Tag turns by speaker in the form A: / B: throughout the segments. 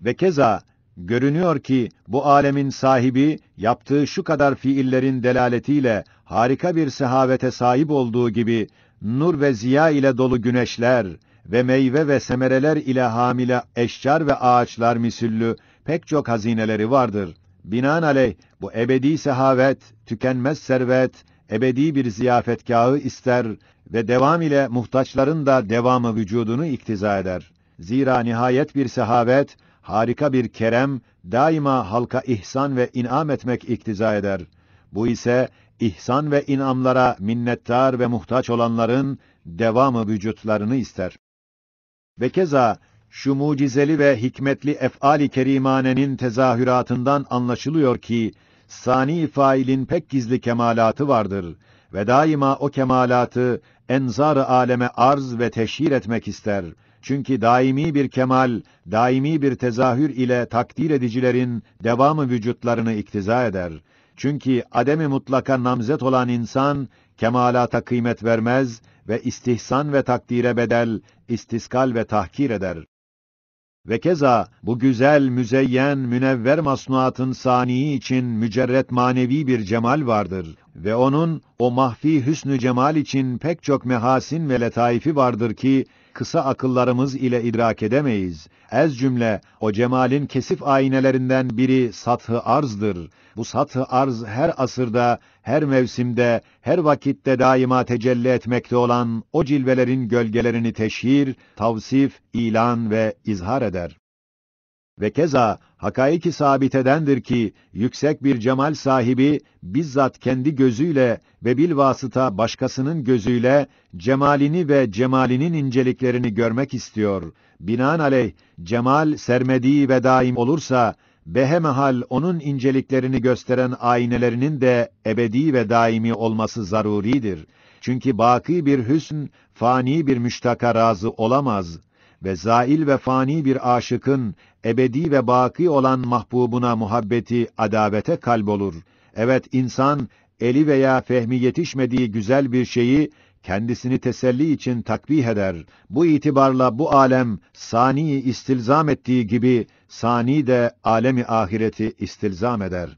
A: Ve keza görünüyor ki bu alemin sahibi yaptığı şu kadar fiillerin delaletiyle harika bir sehavete sahip olduğu gibi nur ve ziya ile dolu güneşler ve meyve ve semereler ile hamile eşcar ve ağaçlar misüllü pek çok hazineleri vardır. Binaenaleyh bu ebedi sehavet, tükenmez servet, ebedi bir ziyafetkâhı ister ve devam ile muhtaçların da devamı vücudunu iktiza eder. Zira nihayet bir sehavet, harika bir kerem daima halka ihsan ve inam etmek iktiza eder. Bu ise ihsan ve inamlara minnettar ve muhtaç olanların devamı vücutlarını ister. Ve keza şu mucizeli ve hikmetli ef'ali kerimanenin tezahüratından anlaşılıyor ki sani failin pek gizli kemalatı vardır ve daima o kemalatı enzar aleme arz ve teşhir etmek ister çünkü daimi bir kemal, daimi bir tezahür ile takdir edicilerin devamı vücutlarını iktiza eder. Çünkü ademi mutlaka namzet olan insan kemalata kıymet vermez ve istihsan ve takdire bedel, istiskal ve tahkir eder. Ve keza bu güzel, müzeyyen, münevver masnuatın saniyi için mücerret manevi bir cemal vardır. Ve onun o mahfi hüsnü cemal için pek çok mehasin ve letaifi vardır ki, kısa akıllarımız ile idrak edemeyiz. Ez cümle, o cemalin kesif aynelerinden biri sathı arzdır. Bu sathı arz her asırda, her mevsimde, her vakitte daima tecelli etmekte olan o cilvelerin gölgelerini teşhir, tavsif, ilan ve izhar eder. Ve keza hakaiki sabitedendir ki yüksek bir cemal sahibi bizzat kendi gözüyle ve bil vasıta başkasının gözüyle cemalini ve cemalinin inceliklerini görmek istiyor. Binaenaleyh cemal sermediği ve daim olursa behemehal onun inceliklerini gösteren aynelerinin de ebedi ve daimi olması zaruridir. Çünkü baki bir hüsn fani bir müştaka razı olamaz ve zail ve fani bir aşıkın ebedi ve baki olan mahbubuna muhabbeti adavete kalbolur. Evet insan eli veya fehmi yetişmediği güzel bir şeyi kendisini teselli için takbih eder. Bu itibarla bu alem sani istilzam ettiği gibi sani de alemi ahireti istilzam eder.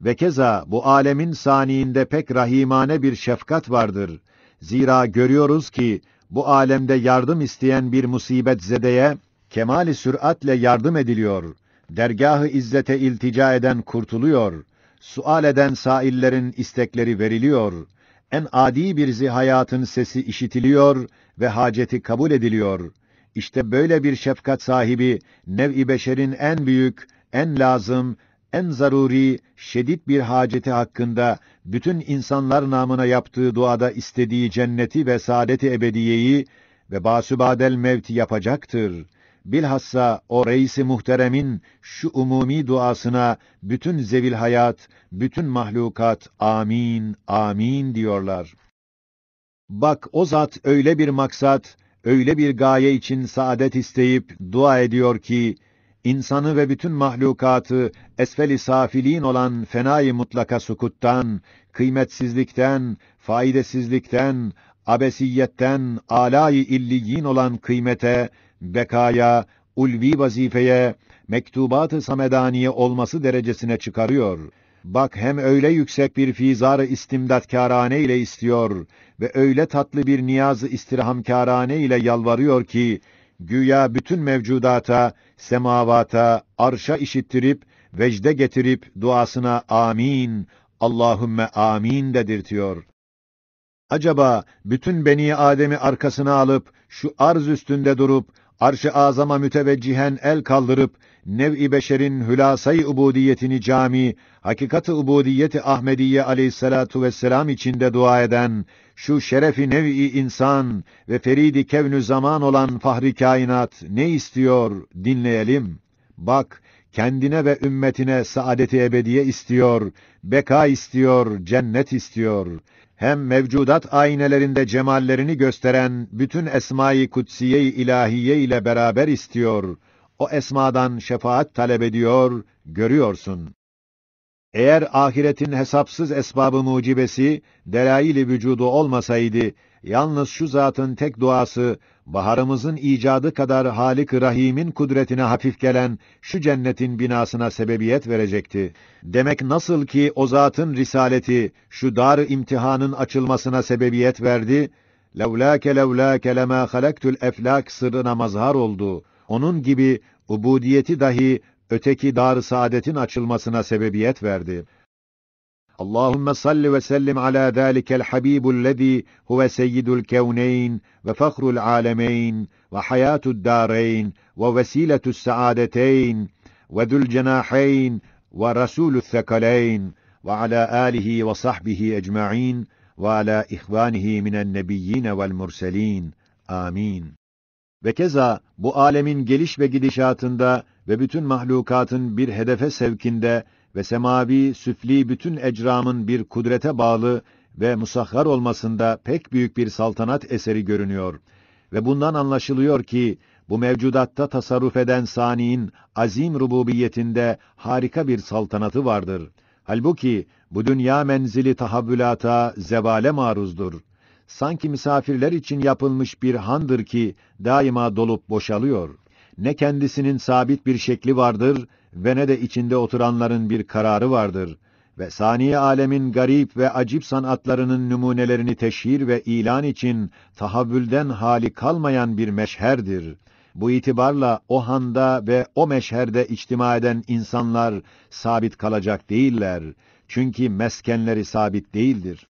A: Ve keza bu alemin saniinde pek rahimane bir şefkat vardır. Zira görüyoruz ki bu alemde yardım isteyen bir musibet zedeye kemali süratle yardım ediliyor. Dergahı izzete iltica eden kurtuluyor. Sual eden saillerin istekleri veriliyor. En adi bir zihayatın sesi işitiliyor ve haceti kabul ediliyor. İşte böyle bir şefkat sahibi nev'i beşerin en büyük, en lazım en zaruri, şedid bir haceti hakkında bütün insanlar namına yaptığı duada istediği cenneti ve saadeti ebediyeyi ve basübadel mevti yapacaktır. Bilhassa o reisi muhteremin şu umumi duasına bütün zevil hayat, bütün mahlukat amin, amin diyorlar. Bak o zat öyle bir maksat, öyle bir gaye için saadet isteyip dua ediyor ki, insanı ve bütün mahlukatı esfel-i safilin olan fenayı mutlaka sukuttan, kıymetsizlikten, faydasızlıktan, abesiyetten alay illiyin olan kıymete, bekaya, ulvi vazifeye, mektubat-ı samedaniye olması derecesine çıkarıyor. Bak hem öyle yüksek bir fizar fizarı istimdatkârâne ile istiyor ve öyle tatlı bir niyaz niyazı istirhamkârâne ile yalvarıyor ki güya bütün mevcudata, semavata, arşa işittirip, vecde getirip duasına amin, Allahümme amin dedirtiyor. Acaba bütün Beni Adem'i arkasına alıp, şu arz üstünde durup, arş-ı azama müteveccihen el kaldırıp, nev-i beşerin hülasay ubudiyetini cami, hakikati ubudiyeti Ahmediye aleyhissalatu vesselam içinde dua eden şu şerefi nev'i insan ve feridi kevnü zaman olan fahri kainat ne istiyor dinleyelim. Bak, kendine ve ümmetine saadeti ebediye istiyor, beka istiyor, cennet istiyor. Hem mevcudat aynelerinde cemallerini gösteren bütün esma kutsiye-i ilahiye ile beraber istiyor. O esmadan şefaat talep ediyor, görüyorsun. Eğer ahiretin hesapsız esbabı mucibesi delail-i vücudu olmasaydı yalnız şu zatın tek duası baharımızın icadı kadar Halik Rahim'in kudretine hafif gelen şu cennetin binasına sebebiyet verecekti. Demek nasıl ki o zatın risaleti şu dar imtihanın açılmasına sebebiyet verdi, levlâke levlâke lemâ halektül eflâk sırrına mazhar oldu. Onun gibi ubudiyeti dahi öteki dar saadetin açılmasına sebebiyet verdi. Allahümme salli ve sellim ala zâlikel habibullezî huve seyyidul kevneyn ve fakrul âlemeyn ve hayatud dâreyn ve vesiletus saadeteyn ve dül cenaheyn ve rasulü thekaleyn ve ala âlihi ve sahbihi ecma'in ve ala ihvanihi minen nebiyyine vel murselin. Amin. Ve keza bu alemin geliş ve gidişatında ve bütün mahlukatın bir hedefe sevkinde ve semavi süfli bütün ecramın bir kudrete bağlı ve musahhar olmasında pek büyük bir saltanat eseri görünüyor. Ve bundan anlaşılıyor ki bu mevcudatta tasarruf eden saniin azim rububiyetinde harika bir saltanatı vardır. Halbuki bu dünya menzili tahavvülata zevale maruzdur. Sanki misafirler için yapılmış bir handır ki daima dolup boşalıyor.'' ne kendisinin sabit bir şekli vardır ve ne de içinde oturanların bir kararı vardır ve saniye alemin garip ve acip sanatlarının numunelerini teşhir ve ilan için tahavvülden hali kalmayan bir meşherdir. Bu itibarla o handa ve o meşherde içtima eden insanlar sabit kalacak değiller. Çünkü meskenleri sabit değildir.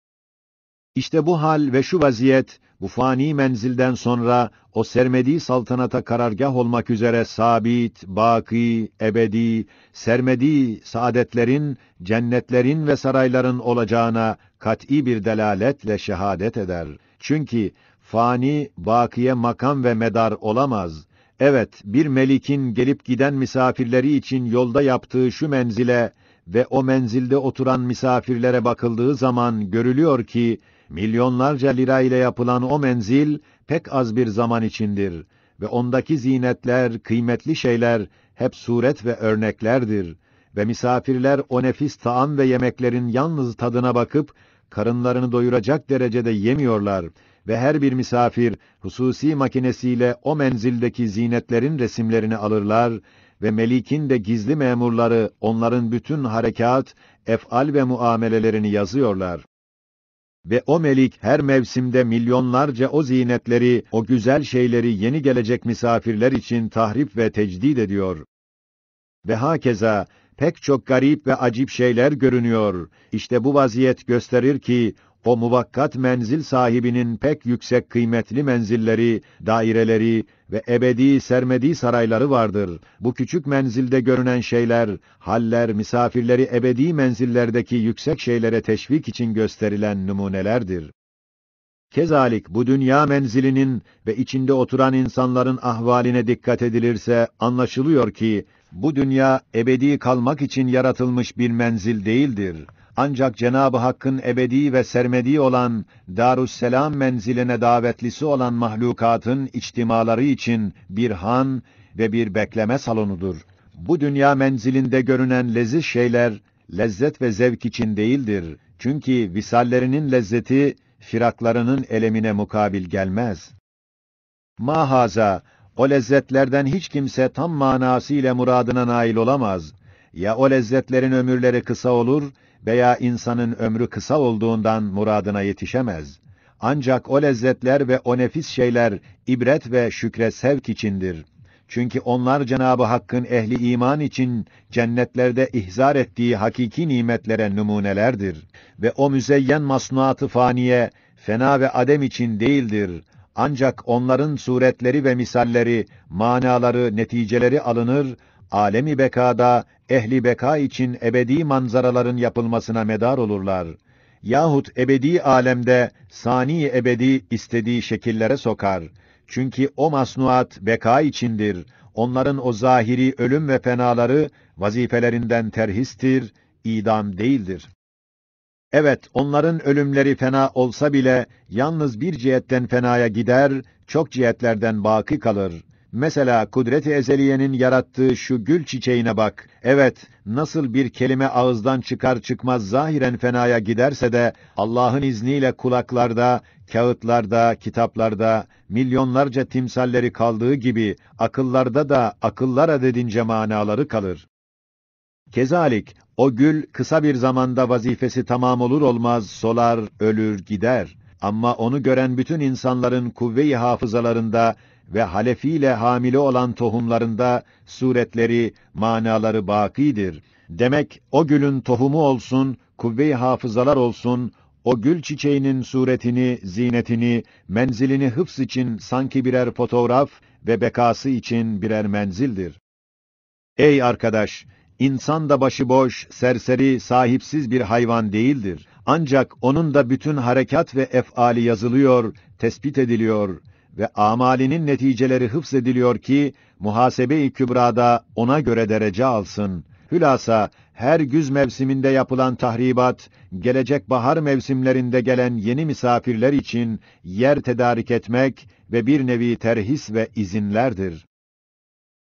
A: İşte bu hal ve şu vaziyet bu fani menzilden sonra o sermedi saltanata karargah olmak üzere sabit, baki, ebedi, sermedi saadetlerin, cennetlerin ve sarayların olacağına kat'î bir delaletle şehadet eder. Çünkü fani bakiye makam ve medar olamaz. Evet, bir melikin gelip giden misafirleri için yolda yaptığı şu menzile ve o menzilde oturan misafirlere bakıldığı zaman görülüyor ki milyonlarca lira ile yapılan o menzil pek az bir zaman içindir ve ondaki zinetler, kıymetli şeyler hep suret ve örneklerdir ve misafirler o nefis taam ve yemeklerin yalnız tadına bakıp karınlarını doyuracak derecede yemiyorlar ve her bir misafir hususi makinesiyle o menzildeki zinetlerin resimlerini alırlar ve melikin de gizli memurları onların bütün harekat, efal ve muamelelerini yazıyorlar. Ve o melik her mevsimde milyonlarca o zinetleri, o güzel şeyleri yeni gelecek misafirler için tahrip ve tecdid ediyor. Ve hakeza, pek çok garip ve acip şeyler görünüyor. İşte bu vaziyet gösterir ki, o muvakkat menzil sahibinin pek yüksek kıymetli menzilleri, daireleri ve ebedi sermedi sarayları vardır. Bu küçük menzilde görünen şeyler, haller, misafirleri ebedi menzillerdeki yüksek şeylere teşvik için gösterilen numunelerdir. Kezalik bu dünya menzilinin ve içinde oturan insanların ahvaline dikkat edilirse anlaşılıyor ki bu dünya ebedi kalmak için yaratılmış bir menzil değildir ancak Cenabı Hakk'ın ebedi ve sermedi olan Darüsselam menziline davetlisi olan mahlukatın içtimaları için bir han ve bir bekleme salonudur. Bu dünya menzilinde görünen leziz şeyler lezzet ve zevk için değildir. Çünkü visallerinin lezzeti firaklarının elemine mukabil gelmez. Mahaza o lezzetlerden hiç kimse tam manasıyla muradına nail olamaz. Ya o lezzetlerin ömürleri kısa olur veya insanın ömrü kısa olduğundan muradına yetişemez. Ancak o lezzetler ve o nefis şeyler ibret ve şükre sevk içindir. Çünkü onlar Cenabı Hakk'ın ehli iman için cennetlerde ihzar ettiği hakiki nimetlere numunelerdir ve o müzeyyen masnuatı faniye fena ve adem için değildir. Ancak onların suretleri ve misalleri, manaları, neticeleri alınır, alemi bekada ehli beka için ebedi manzaraların yapılmasına medar olurlar. Yahut ebedi alemde sani ebedi istediği şekillere sokar. Çünkü o masnuat beka içindir. Onların o zahiri ölüm ve fenaları vazifelerinden terhistir, idam değildir. Evet, onların ölümleri fena olsa bile yalnız bir cihetten fenaya gider, çok cihetlerden baki kalır. Mesela kudret-i ezeliyenin yarattığı şu gül çiçeğine bak. Evet, nasıl bir kelime ağızdan çıkar çıkmaz zahiren fenaya giderse de Allah'ın izniyle kulaklarda, kağıtlarda, kitaplarda milyonlarca timsalleri kaldığı gibi akıllarda da akıllara dedince manaları kalır. Kezalik o gül kısa bir zamanda vazifesi tamam olur olmaz solar, ölür, gider. Ama onu gören bütün insanların kuvve-i hafızalarında ve Halefi hamile olan tohumlarında suretleri, manaları bakidir. Demek o gülün tohumu olsun, kuvve-i hafızalar olsun, o gül çiçeğinin suretini, zinetini, menzilini hıfz için sanki birer fotoğraf ve bekası için birer menzildir. Ey arkadaş! İnsan da başıboş, serseri, sahipsiz bir hayvan değildir. Ancak onun da bütün harekat ve efali yazılıyor, tespit ediliyor.'' ve amalinin neticeleri hıfzediliyor ki muhasebe-i kübrada ona göre derece alsın. Hülasa her güz mevsiminde yapılan tahribat, gelecek bahar mevsimlerinde gelen yeni misafirler için yer tedarik etmek ve bir nevi terhis ve izinlerdir.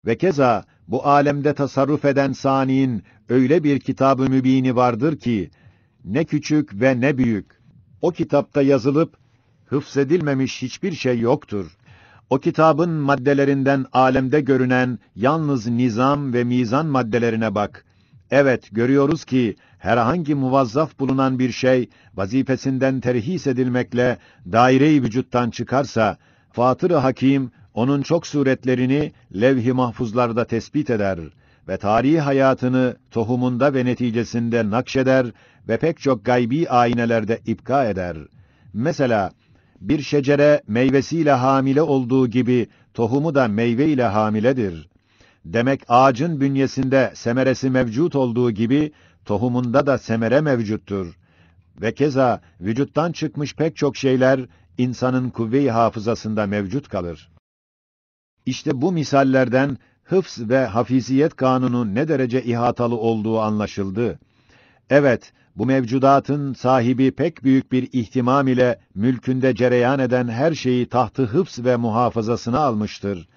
A: Ve keza bu alemde tasarruf eden saniin öyle bir kitab-ı mübini vardır ki ne küçük ve ne büyük. O kitapta yazılıp hıfzedilmemiş hiçbir şey yoktur. O kitabın maddelerinden alemde görünen yalnız nizam ve mizan maddelerine bak. Evet, görüyoruz ki herhangi muvazzaf bulunan bir şey vazifesinden terhis edilmekle daire-i vücuttan çıkarsa Fatır-ı Hakim onun çok suretlerini levh-i mahfuzlarda tespit eder ve tarihi hayatını tohumunda ve neticesinde nakşeder ve pek çok gaybi aynelerde ipka eder. Mesela bir şecere meyvesiyle hamile olduğu gibi tohumu da meyve ile hamiledir. Demek ağacın bünyesinde semeresi mevcut olduğu gibi tohumunda da semere mevcuttur. Ve keza vücuttan çıkmış pek çok şeyler insanın kuvve-i hafızasında mevcut kalır. İşte bu misallerden hıfz ve hafiziyet kanunu ne derece ihatalı olduğu anlaşıldı. Evet, bu mevcudatın sahibi pek büyük bir ihtimam ile mülkünde cereyan eden her şeyi tahtı hıfz ve muhafazasına almıştır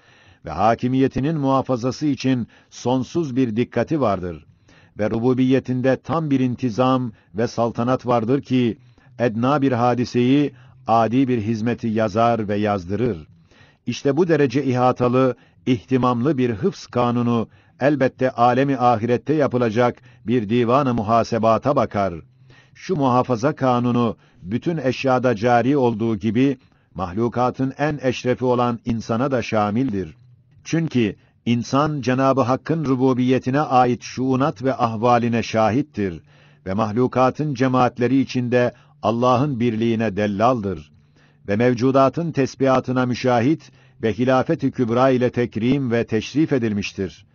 A: ve hakimiyetinin muhafazası için sonsuz bir dikkati vardır ve rububiyetinde tam bir intizam ve saltanat vardır ki edna bir hadiseyi adi bir hizmeti yazar ve yazdırır. İşte bu derece ihatalı, ihtimamlı bir hıfz kanunu elbette alemi ahirette yapılacak bir divan muhasebata bakar. Şu muhafaza kanunu bütün eşyada cari olduğu gibi mahlukatın en eşrefi olan insana da şamildir. Çünkü insan Cenabı Hakk'ın rububiyetine ait şuunat ve ahvaline şahittir ve mahlukatın cemaatleri içinde Allah'ın birliğine dellaldır ve mevcudatın tesbihatına müşahit ve hilafet-i kübra ile tekrim ve teşrif edilmiştir.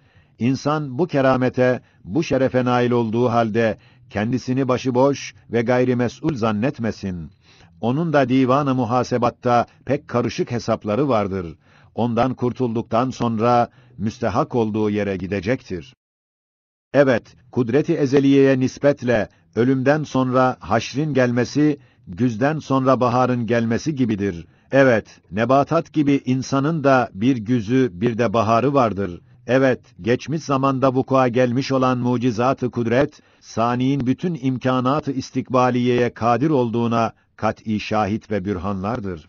A: İnsan bu keramete, bu şerefe nail olduğu halde kendisini başıboş ve gayri mesul zannetmesin. Onun da divanı muhasebatta pek karışık hesapları vardır. Ondan kurtulduktan sonra müstehak olduğu yere gidecektir. Evet, kudreti ezeliyeye nispetle ölümden sonra haşrin gelmesi, güzden sonra baharın gelmesi gibidir. Evet, nebatat gibi insanın da bir güzü bir de baharı vardır.'' Evet, geçmiş zamanda vuku'a gelmiş olan mucizatı kudret, saniyin bütün imkanatı istikbaliyeye kadir olduğuna kat'î şahit ve bürhanlardır.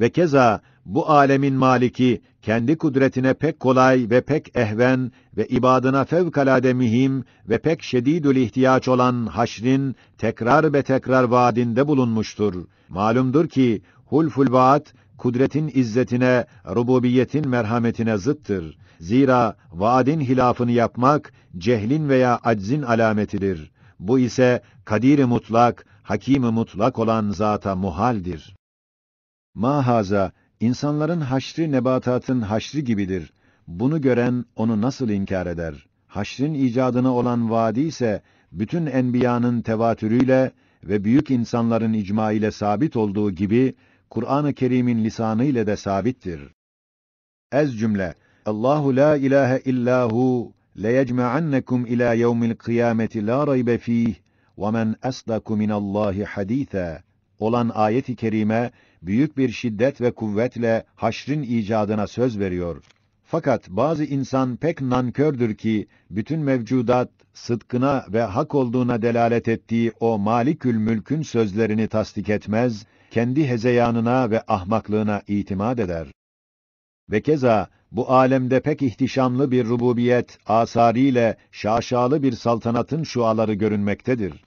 A: Ve keza bu alemin maliki kendi kudretine pek kolay ve pek ehven ve ibadına fevkalade mühim ve pek şedidül ihtiyaç olan haşrin tekrar be tekrar vaadinde bulunmuştur. Malumdur ki hulful vaat kudretin izzetine, rububiyetin merhametine zıttır. Zira vaadin hilafını yapmak cehlin veya aczin alametidir. Bu ise kadiri mutlak, hakimi mutlak olan zata muhaldir. Mahaza insanların haşri nebatatın haşri gibidir. Bunu gören onu nasıl inkar eder? Haşrin icadına olan vaadi ise bütün enbiyanın tevatürüyle ve büyük insanların icma ile sabit olduğu gibi Kur'an-ı Kerim'in lisanı ile de sabittir. Ez cümle Allahu la ilahe illahu leyecme'annekum ila yevmil kıyameti la raybe fih ve men asdaku minallahi haditha olan ayet-i kerime büyük bir şiddet ve kuvvetle haşrin icadına söz veriyor. Fakat bazı insan pek nankördür ki bütün mevcudat sıdkına ve hak olduğuna delalet ettiği o Malikül Mülk'ün sözlerini tasdik etmez kendi hezeyanına ve ahmaklığına itimat eder. Ve keza bu alemde pek ihtişamlı bir rububiyet asariyle şaşalı bir saltanatın şuaları görünmektedir.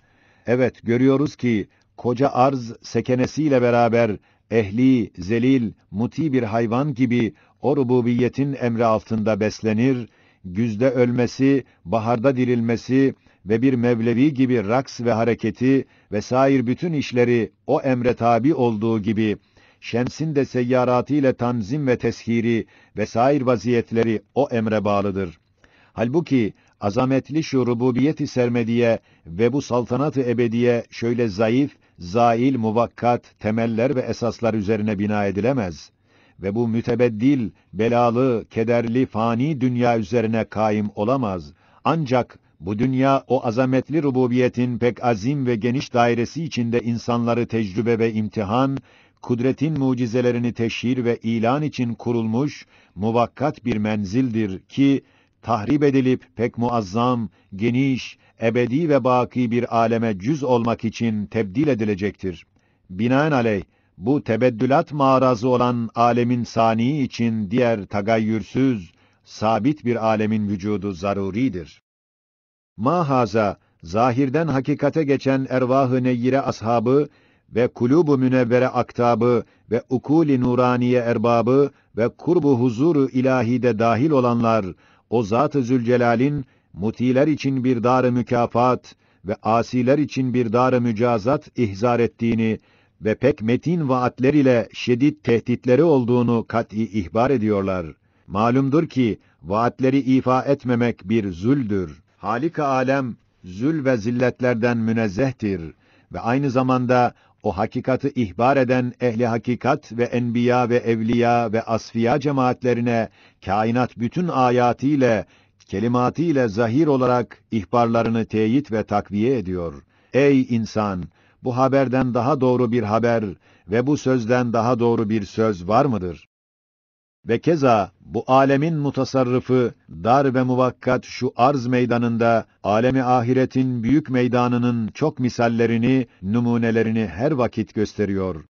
A: Evet görüyoruz ki koca arz sekenesiyle beraber ehli, zelil, muti bir hayvan gibi o rububiyetin emri altında beslenir, güzde ölmesi, baharda dirilmesi, ve bir mevlevi gibi raks ve hareketi vesair bütün işleri o emre tabi olduğu gibi Şems'in de seyyaratıyla tanzim ve teshiri vesair vaziyetleri o emre bağlıdır. Halbuki azametli şu rububiyeti sermediye ve bu saltanatı ebediye şöyle zayıf, zail, muvakkat, temeller ve esaslar üzerine bina edilemez ve bu mütebeddil, belalı, kederli, fani dünya üzerine kaim olamaz. Ancak bu dünya o azametli rububiyetin pek azim ve geniş dairesi içinde insanları tecrübe ve imtihan, kudretin mucizelerini teşhir ve ilan için kurulmuş muvakkat bir menzildir ki tahrip edilip pek muazzam, geniş, ebedi ve baki bir aleme cüz olmak için tebdil edilecektir. Binaenaleyh bu tebeddülat mağarazı olan alemin sani için diğer tagayyürsüz, sabit bir alemin vücudu zaruridir. Mahaza zahirden hakikate geçen ervah-ı neyyire ashabı ve kulubu münevvere aktabı ve ukuli nuraniye erbabı ve kurbu huzuru ilahide dahil olanlar o zat-ı zülcelal'in mutiler için bir dar mükafat ve asiler için bir dar mücazat ihzar ettiğini ve pek metin vaatler ile şiddet tehditleri olduğunu kat'î ihbar ediyorlar. Malumdur ki vaatleri ifa etmemek bir zuldür. Halika i alem zül ve zilletlerden münezzehtir ve aynı zamanda o hakikatı ihbar eden ehli hakikat ve enbiya ve evliya ve asfiya cemaatlerine kainat bütün ayatiyle kelimatiyle zahir olarak ihbarlarını teyit ve takviye ediyor. Ey insan, bu haberden daha doğru bir haber ve bu sözden daha doğru bir söz var mıdır? Ve keza bu alemin mutasarrıfı dar ve muvakkat şu arz meydanında alemi ahiretin büyük meydanının çok misallerini, numunelerini her vakit gösteriyor.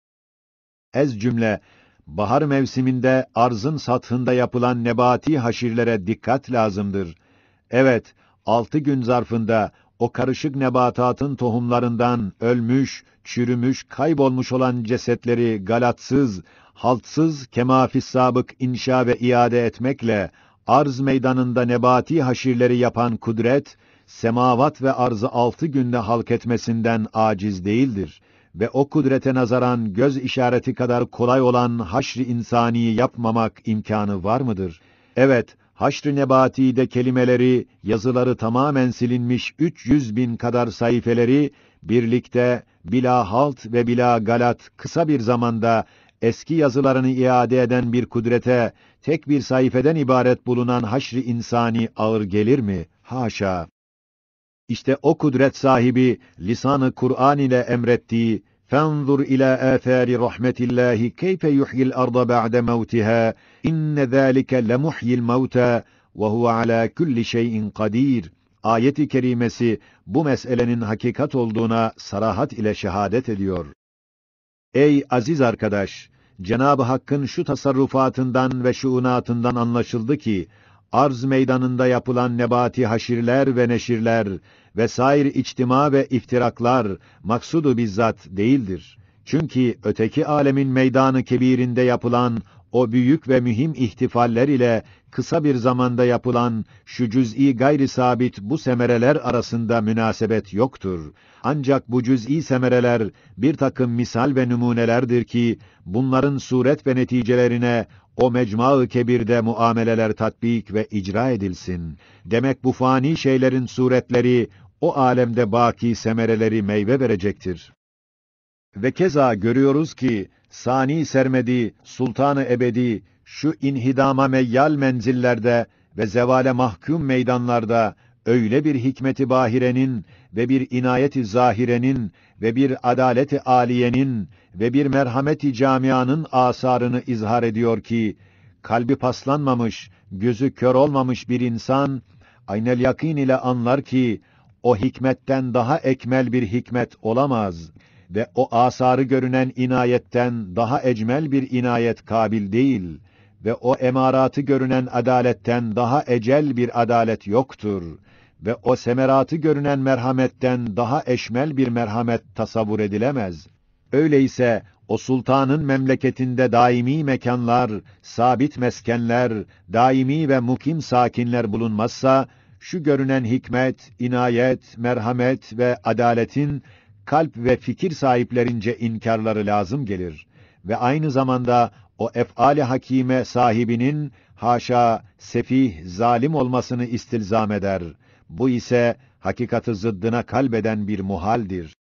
A: Ez cümle bahar mevsiminde arzın sathında yapılan nebati haşirlere dikkat lazımdır. Evet, altı gün zarfında o karışık nebatatın tohumlarından ölmüş, çürümüş, kaybolmuş olan cesetleri galatsız, haltsız kemafis sabık inşa ve iade etmekle arz meydanında nebati haşirleri yapan kudret semavat ve arzı altı günde halk etmesinden aciz değildir ve o kudrete nazaran göz işareti kadar kolay olan haşri insaniyi yapmamak imkanı var mıdır? Evet, Haşr-ı Nebati'de kelimeleri, yazıları tamamen silinmiş 300 bin kadar sayfeleri birlikte bila halt ve bila galat kısa bir zamanda eski yazılarını iade eden bir kudrete tek bir sayfeden ibaret bulunan haşri insani ağır gelir mi? Haşa. İşte o kudret sahibi lisanı Kur'an ile emrettiği فانظر إلى آثار رحمة الله كيف يحيي الأرض بعد موتها إن ذلك لمحيي الموتى وهو على كل şeyin kadir. Ayeti kerimesi bu meselenin hakikat olduğuna sarahat ile şehadet ediyor. Ey aziz arkadaş, Cenab-ı Hakk'ın şu tasarrufatından ve şuunatından anlaşıldı ki arz meydanında yapılan nebati haşirler ve neşirler vesair içtima ve iftiraklar maksudu bizzat değildir. Çünkü öteki alemin meydanı kebirinde yapılan o büyük ve mühim ihtifaller ile kısa bir zamanda yapılan şu cüz'i gayri sabit bu semereler arasında münasebet yoktur. Ancak bu cüz'i semereler bir takım misal ve numunelerdir ki bunların suret ve neticelerine o mecma-ı kebirde muameleler tatbik ve icra edilsin. Demek bu fani şeylerin suretleri o alemde baki semereleri meyve verecektir. Ve keza görüyoruz ki Sani Sermedi, Sultanı Ebedi şu inhidama meyyal menzillerde ve zevale mahkum meydanlarda öyle bir hikmeti bahirenin ve bir inayeti zahirenin ve bir adaleti aliyenin ve bir merhameti camianın asarını izhar ediyor ki kalbi paslanmamış, gözü kör olmamış bir insan aynel yakin ile anlar ki o hikmetten daha ekmel bir hikmet olamaz ve o asarı görünen inayetten daha ecmel bir inayet kabil değil.'' ve o emaratı görünen adaletten daha ecel bir adalet yoktur ve o semeratı görünen merhametten daha eşmel bir merhamet tasavvur edilemez. Öyleyse o sultanın memleketinde daimi mekanlar, sabit meskenler, daimi ve mukim sakinler bulunmazsa şu görünen hikmet, inayet, merhamet ve adaletin kalp ve fikir sahiplerince inkarları lazım gelir ve aynı zamanda o ef'ali hakime sahibinin haşa sefih zalim olmasını istilzam eder. Bu ise hakikatı zıddına kalbeden bir muhaldir.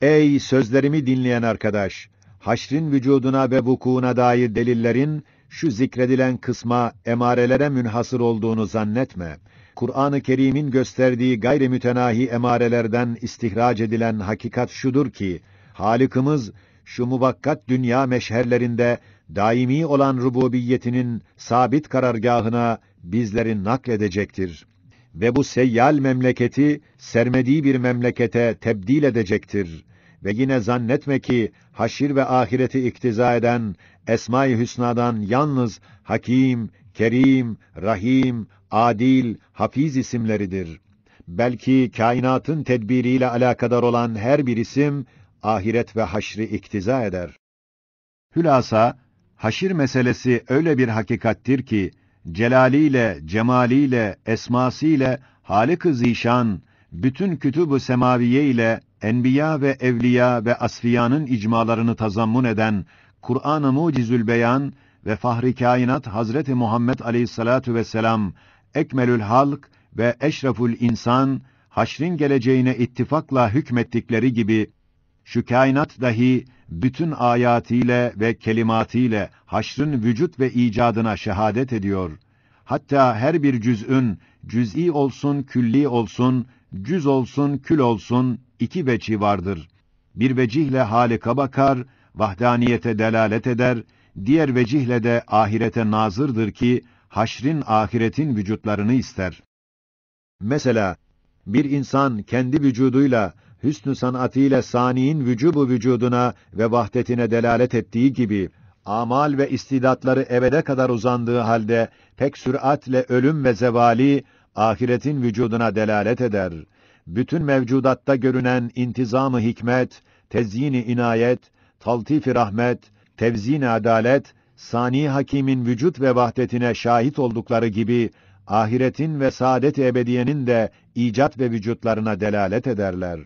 A: Ey sözlerimi dinleyen arkadaş, haşrin vücuduna ve vukuuna dair delillerin şu zikredilen kısma emarelere münhasır olduğunu zannetme. Kur'an-ı Kerim'in gösterdiği gayri mütenahi emarelerden istihraç edilen hakikat şudur ki, Halikimiz şu muvakkat dünya meşherlerinde daimi olan rububiyetinin sabit karargahına bizleri nakledecektir ve bu seyyal memleketi sermediği bir memlekete tebdil edecektir ve yine zannetme ki haşir ve ahireti iktiza eden Esma-i Hüsna'dan yalnız Hakim, Kerim, Rahim, Adil, Hafiz isimleridir. Belki kainatın tedbiriyle alakadar olan her bir isim ahiret ve haşri iktiza eder. Hülasa Haşir meselesi öyle bir hakikattir ki celaliyle, cemaliyle, esmasıyla Halik-i Zişan bütün kütüb-ü semaviye ile enbiya ve evliya ve asfiyanın icmalarını tazammun eden Kur'an-ı Mucizül Beyan ve Fahri Kainat Hazreti Muhammed Aleyhissalatu vesselam ekmelül halk ve eşrefül insan haşrin geleceğine ittifakla hükmettikleri gibi şu kainat dahi bütün ayatiyle ve kelimatiyle haşrın vücut ve icadına şehadet ediyor. Hatta her bir cüz'ün cüz'i olsun, külli olsun, cüz olsun, kül olsun iki veçi vardır. Bir vecihle Halik'a bakar, vahdaniyete delalet eder, diğer vecihle de ahirete nazırdır ki haşrin ahiretin vücutlarını ister. Mesela bir insan kendi vücuduyla hüsnü sanatıyla saniin vücubu vücuduna ve vahdetine delalet ettiği gibi amal ve istidatları evede kadar uzandığı halde pek süratle ölüm ve zevali ahiretin vücuduna delalet eder. Bütün mevcudatta görünen intizamı hikmet, tezyini inayet, taltif-i rahmet, tevzin adalet, sani hakimin vücut ve vahdetine şahit oldukları gibi ahiretin ve saadet ebediyenin de icat ve vücutlarına delalet ederler.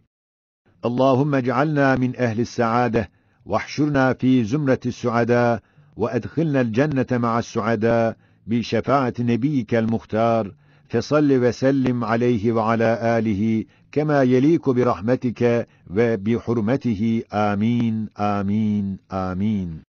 A: اللهم اجعلنا من أهل السعادة واحشرنا في زمرة السعداء وأدخلنا الجنة مع السعداء بشفاعة نبيك المختار فصل وسلم عليه وعلى آله كما يليق برحمتك وبحرمته آمين آمين آمين